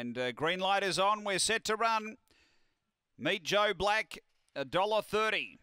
And uh, green light is on. We're set to run. Meet Joe Black, $1.30.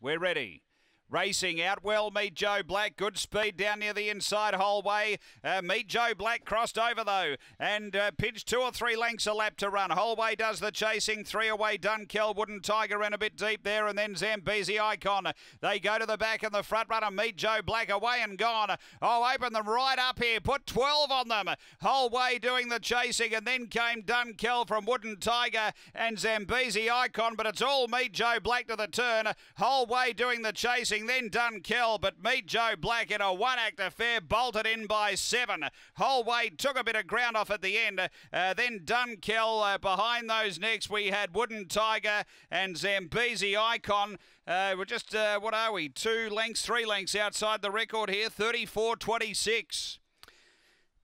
We're ready. Racing out well, Meet Joe Black. Good speed down near the inside Holway. Uh, meet Joe Black crossed over though and uh, pinched two or three lengths a lap to run. Holway does the chasing. Three away Dunkel, Wooden Tiger ran a bit deep there and then Zambezi Icon. They go to the back and the front runner. Meet Joe Black away and gone. Oh, open them right up here. Put 12 on them. Holway doing the chasing and then came Dunkel from Wooden Tiger and Zambezi Icon. But it's all Meet Joe Black to the turn. Holway doing the chasing. Sterling, then Dunkel, but meet Joe Black in a one-act affair, bolted in by seven. Holway took a bit of ground off at the end. Uh, then Dunkel uh, behind those next. We had Wooden Tiger and Zambezi Icon. Uh, we're just, uh, what are we, two lengths, three lengths outside the record here, 34-26.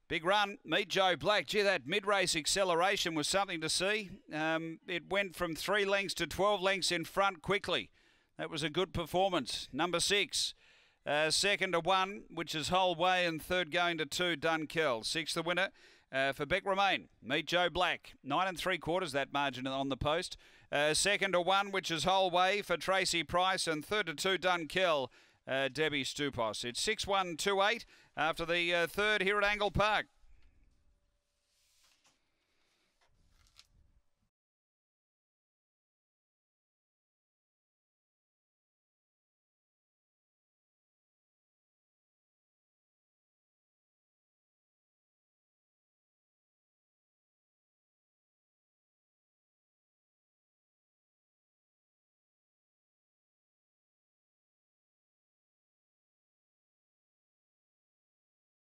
Big run, meet Joe Black. Gee, that mid-race acceleration was something to see. Um, it went from three lengths to 12 lengths in front quickly. That was a good performance. Number six. Uh, second to one, which is way, and third going to two, Dunkell. Sixth the winner uh, for Beck Romain, Meet Joe Black. Nine and three quarters that margin on the post. Uh, second to one, which is way for Tracy Price, and third to two, Dunkell, uh, Debbie Stupos. It's 6 1 2 8 after the uh, third here at Angle Park.